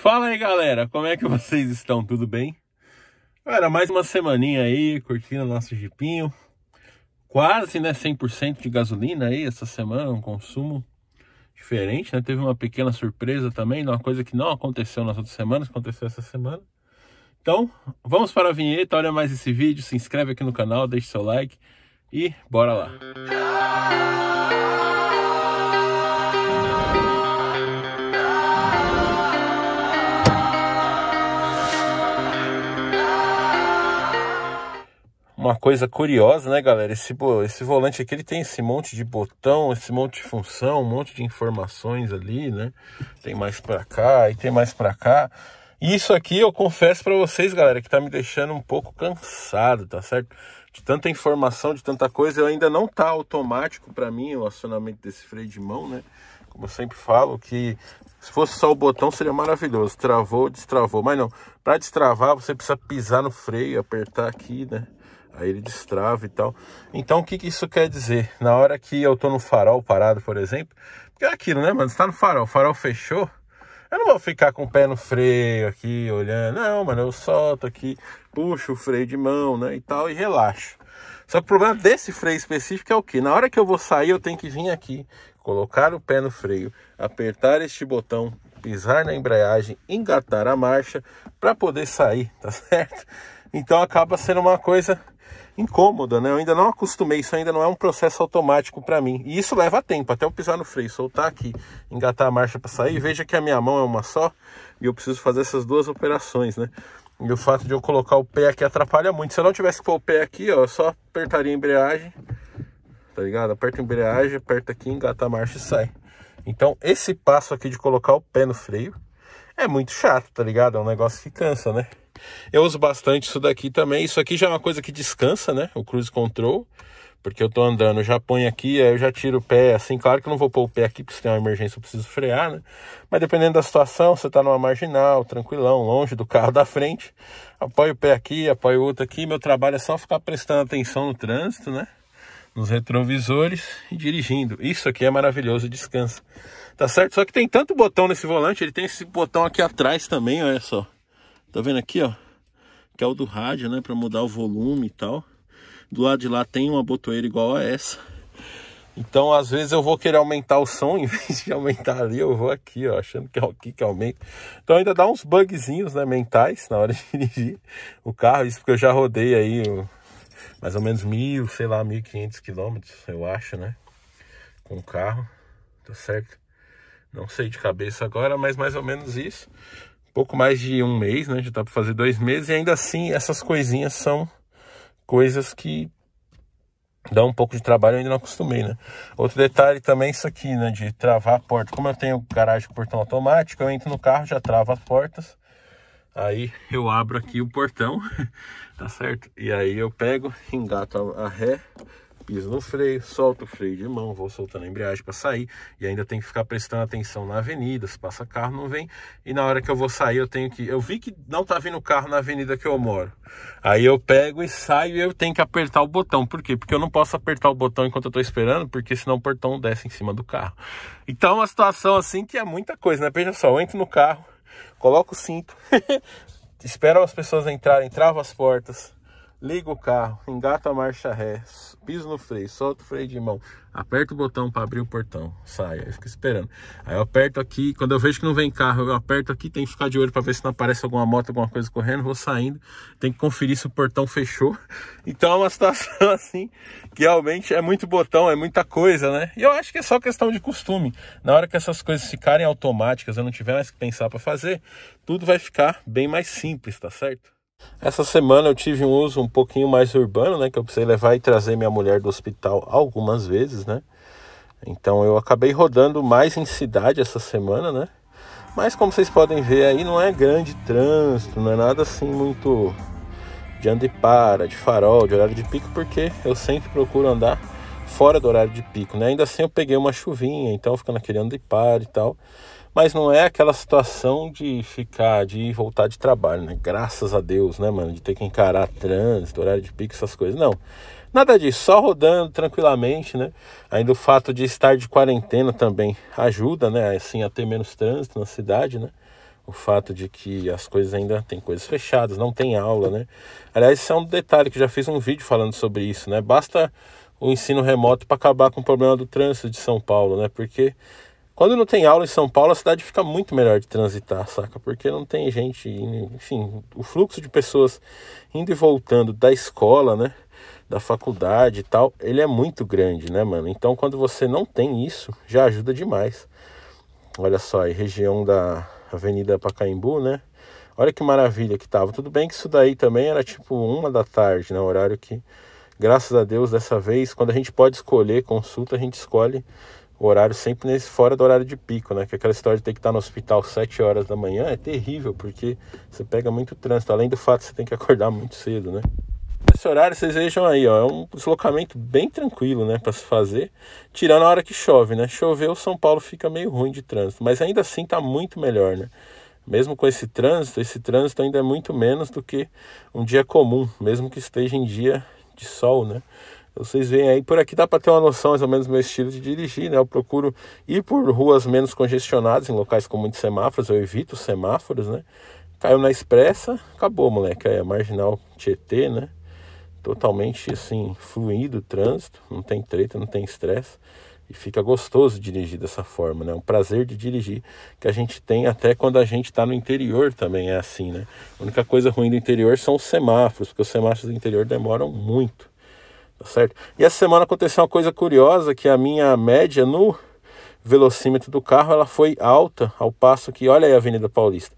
Fala aí galera, como é que vocês estão? Tudo bem? Era mais uma semaninha aí, curtindo nosso jipinho. Quase, né, 100% de gasolina aí essa semana, um consumo diferente, né? Teve uma pequena surpresa também, uma coisa que não aconteceu nas outras semanas, aconteceu essa semana. Então, vamos para a vinheta, olha mais esse vídeo, se inscreve aqui no canal, deixe seu like e bora lá. Música uma coisa curiosa, né, galera? Esse, esse volante aqui ele tem esse monte de botão, esse monte de função, um monte de informações ali, né? Tem mais para cá e tem mais para cá. E isso aqui eu confesso para vocês, galera, que tá me deixando um pouco cansado, tá certo? De tanta informação, de tanta coisa, eu ainda não tá automático para mim o acionamento desse freio de mão, né? Como eu sempre falo que se fosse só o botão seria maravilhoso, travou, destravou, mas não. Para destravar você precisa pisar no freio, apertar aqui, né? aí ele destrava e tal. Então o que, que isso quer dizer? Na hora que eu tô no farol parado, por exemplo, porque é aquilo, né, mano? Você tá no farol, o farol fechou, eu não vou ficar com o pé no freio aqui, olhando, não, mano, eu solto aqui, puxo o freio de mão, né, e tal, e relaxo. Só que o problema desse freio específico é o que? Na hora que eu vou sair, eu tenho que vir aqui, colocar o pé no freio, apertar este botão, pisar na embreagem, engatar a marcha para poder sair, tá certo? Então acaba sendo uma coisa incômoda, né? Eu ainda não acostumei, isso ainda não é um processo automático para mim. E isso leva tempo, até eu pisar no freio, soltar aqui, engatar a marcha para sair. Veja que a minha mão é uma só e eu preciso fazer essas duas operações, né? E o fato de eu colocar o pé aqui atrapalha muito. Se eu não tivesse que pôr o pé aqui, ó, eu só apertaria a embreagem, tá ligado? Aperta a embreagem, aperta aqui, engata a marcha e sai. Então, esse passo aqui de colocar o pé no freio é muito chato, tá ligado? É um negócio que cansa, né? Eu uso bastante isso daqui também. Isso aqui já é uma coisa que descansa, né? O cruise control. Porque eu tô andando, já ponho aqui, aí eu já tiro o pé assim. Claro que eu não vou pôr o pé aqui, porque se tem uma emergência eu preciso frear, né? Mas dependendo da situação, você tá numa marginal, tranquilão, longe do carro da frente. Apoio o pé aqui, apoio o outro aqui. Meu trabalho é só ficar prestando atenção no trânsito, né? nos retrovisores e dirigindo. Isso aqui é maravilhoso, descansa. Tá certo? Só que tem tanto botão nesse volante, ele tem esse botão aqui atrás também, olha só. Tá vendo aqui, ó? Que é o do rádio, né? Para mudar o volume e tal. Do lado de lá tem uma botoeira igual a essa. Então, às vezes eu vou querer aumentar o som, em vez de aumentar ali, eu vou aqui, ó, achando que é aqui que aumenta. Então ainda dá uns bugzinhos, né, mentais na hora de dirigir o carro, isso porque eu já rodei aí mais ou menos mil, sei lá, mil quinhentos quilômetros, eu acho, né, com o carro, tá certo? Não sei de cabeça agora, mas mais ou menos isso pouco mais de um mês, né? Já tá para fazer dois meses e ainda assim essas coisinhas são coisas que dá um pouco de trabalho, eu ainda não acostumei, né? Outro detalhe também é isso aqui, né? De travar a porta. Como eu tenho garagem com portão automático, eu entro no carro, já travo as portas. Aí eu abro aqui o portão, tá certo? E aí eu pego, engato a ré, piso no freio, solto o freio de mão, vou soltando a embreagem para sair e ainda tem que ficar prestando atenção na avenida, se passa carro não vem. E na hora que eu vou sair, eu tenho que, eu vi que não tá vindo carro na avenida que eu moro. Aí eu pego e saio e eu tenho que apertar o botão. Por quê? Porque eu não posso apertar o botão enquanto eu tô esperando, porque senão o portão desce em cima do carro. Então é uma situação assim que é muita coisa, né? Veja só, eu entro no carro, coloco o cinto, espero as pessoas entrarem, travo as portas, ligo o carro, engato a marcha ré, piso no freio, solto o freio de mão, aperto o botão para abrir o portão, saio, aí fica esperando. Aí eu aperto aqui, quando eu vejo que não vem carro, eu aperto aqui, tem que ficar de olho para ver se não aparece alguma moto, alguma coisa correndo, vou saindo, tem que conferir se o portão fechou. Então é uma situação assim que realmente é muito botão, é muita coisa, né? E eu acho que é só questão de costume. Na hora que essas coisas ficarem automáticas, eu não tiver mais que pensar para fazer, tudo vai ficar bem mais simples, tá certo? Essa semana eu tive um uso um pouquinho mais urbano, né? Que eu precisei levar e trazer minha mulher do hospital algumas vezes, né? Então eu acabei rodando mais em cidade essa semana, né? Mas como vocês podem ver aí, não é grande trânsito, não é nada assim muito de anda e para, de farol, de horário de pico, porque eu sempre procuro andar fora do horário de pico, né? Ainda assim eu peguei uma chuvinha, então fica naquele anda e para e tal. Mas não é aquela situação de ficar, de ir voltar de trabalho, né? Graças a Deus, né, mano? De ter que encarar trânsito, horário de pico, essas coisas. Não. Nada disso, só rodando tranquilamente, né? Ainda o fato de estar de quarentena também ajuda, né? Assim, a ter menos trânsito na cidade, né? O fato de que as coisas ainda tem coisas fechadas, não tem aula, né? Aliás, isso é um detalhe que eu já fiz um vídeo falando sobre isso, né? Basta o ensino remoto para acabar com o problema do trânsito de São Paulo, né? Porque quando não tem aula em São Paulo, a cidade fica muito melhor de transitar, saca? Porque não tem gente, enfim, o fluxo de pessoas indo e voltando da escola, né? Da faculdade e tal, ele é muito grande, né, mano? Então, quando você não tem isso, já ajuda demais. Olha só aí, região da Avenida Pacaembu, né? Olha que maravilha que tava. Tudo bem que isso daí também era tipo uma da tarde, né? Horário que, graças a Deus, dessa vez, quando a gente pode escolher consulta, a gente escolhe o horário sempre nesse fora do horário de pico, né? Que é aquela história de ter que estar no hospital 7 horas da manhã é terrível, porque você pega muito trânsito, além do fato de você tem que acordar muito cedo, né? Esse horário vocês vejam aí, ó, é um deslocamento bem tranquilo, né, para se fazer, tirando a hora que chove, né? Choveu, São Paulo fica meio ruim de trânsito, mas ainda assim tá muito melhor, né? Mesmo com esse trânsito, esse trânsito ainda é muito menos do que um dia comum, mesmo que esteja em dia de sol, né? Vocês veem aí, por aqui dá para ter uma noção mais ou menos do meu estilo de dirigir, né? Eu procuro ir por ruas menos congestionadas, em locais com muitos semáforos, eu evito semáforos, né? Caiu na expressa, acabou, moleque. Aí a é marginal Tietê, né? Totalmente assim, fluido o trânsito, não tem treta, não tem estresse. E fica gostoso dirigir dessa forma, né? É um prazer de dirigir que a gente tem até quando a gente está no interior também é assim, né? A única coisa ruim do interior são os semáforos, porque os semáforos do interior demoram muito tá certo? E essa semana aconteceu uma coisa curiosa, que a minha média no velocímetro do carro, ela foi alta, ao passo que, olha aí a Avenida Paulista,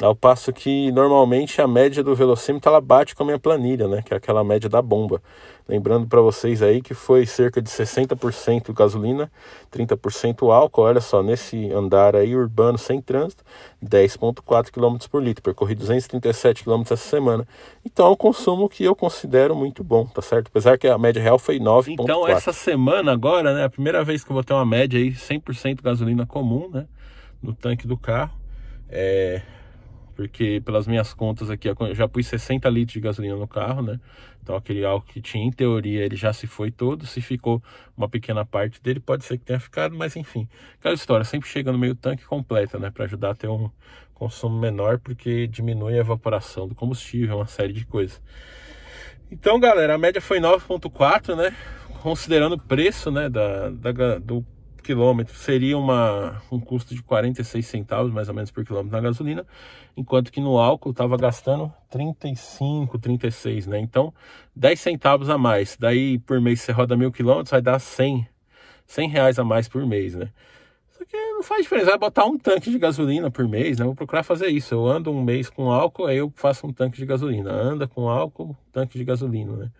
ao passo que normalmente a média do velocímetro ela bate com a minha planilha, né? Que é aquela média da bomba. Lembrando para vocês aí que foi cerca de 60% gasolina, 30% álcool. Olha só, nesse andar aí urbano sem trânsito, 10,4 km por litro. Percorri 237 km essa semana. Então é um consumo que eu considero muito bom, tá certo? Apesar que a média real foi 9,4. Então essa semana agora, né? A primeira vez que eu vou ter uma média aí 100% gasolina comum, né? No tanque do carro. É, porque pelas minhas contas aqui, eu já pus 60 litros de gasolina no carro, né? Então aquele álcool que tinha, em teoria, ele já se foi todo. Se ficou uma pequena parte dele, pode ser que tenha ficado, mas enfim. Aquela história, sempre chega no meio tanque completa, né? Para ajudar a ter um consumo menor, porque diminui a evaporação do combustível, uma série de coisas. Então, galera, a média foi 9.4, né? Considerando o preço, né, da, da do quilômetro seria uma, um custo de 46 centavos mais ou menos por quilômetro na gasolina, enquanto que no álcool estava gastando 35, 36, né? Então 10 centavos a mais. Daí por mês você roda mil quilômetros, vai dar 100, 100 reais a mais por mês, né? Só que não faz diferença, vai botar um tanque de gasolina por mês, né? Vou procurar fazer isso. Eu ando um mês com álcool, aí eu faço um tanque de gasolina. Anda com álcool, tanque de gasolina, né?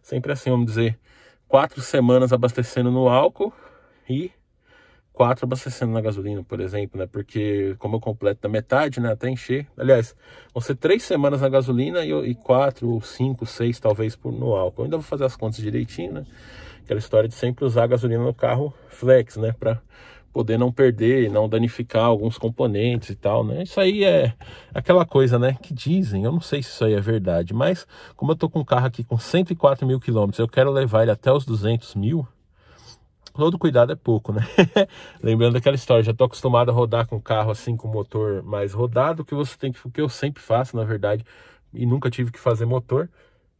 Sempre assim, vamos dizer quatro semanas abastecendo no álcool, e 4 abastecendo na gasolina, por exemplo, né? Porque como eu completo da metade, né? Até encher. Aliás, vão ser 3 semanas na gasolina e, quatro, 4 ou 5, 6 talvez por, no álcool. Eu ainda vou fazer as contas direitinho, né? Aquela história de sempre usar a gasolina no carro flex, né? Pra poder não perder, não danificar alguns componentes e tal, né? Isso aí é aquela coisa, né? Que dizem, eu não sei se isso aí é verdade, mas como eu tô com um carro aqui com 104 mil quilômetros, eu quero levar ele até os 200 mil, todo cuidado é pouco, né? Lembrando daquela história, já tô acostumado a rodar com carro assim, com motor mais rodado, que você tem que, o que eu sempre faço, na verdade, e nunca tive que fazer motor,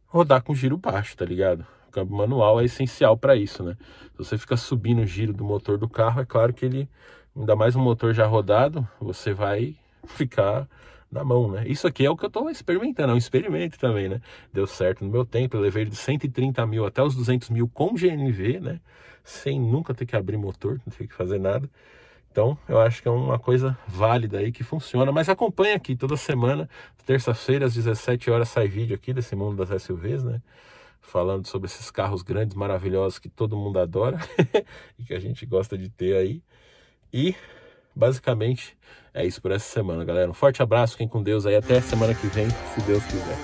rodar com giro baixo, tá ligado? O câmbio manual é essencial para isso, né? você fica subindo o giro do motor do carro, é claro que ele, ainda mais um motor já rodado, você vai ficar na mão, né? Isso aqui é o que eu estou experimentando, é um experimento também, né? Deu certo no meu tempo, eu levei ele de 130 mil até os 200 mil com GNV, né? Sem nunca ter que abrir motor, não ter que fazer nada. Então, eu acho que é uma coisa válida aí que funciona. Mas acompanha aqui toda semana, terça-feira às 17 horas sai vídeo aqui desse mundo das SUVs, né? Falando sobre esses carros grandes, maravilhosos que todo mundo adora e que a gente gosta de ter aí. E Basicamente é isso por essa semana, galera. Um forte abraço, fiquem com Deus aí. Até semana que vem, se Deus quiser.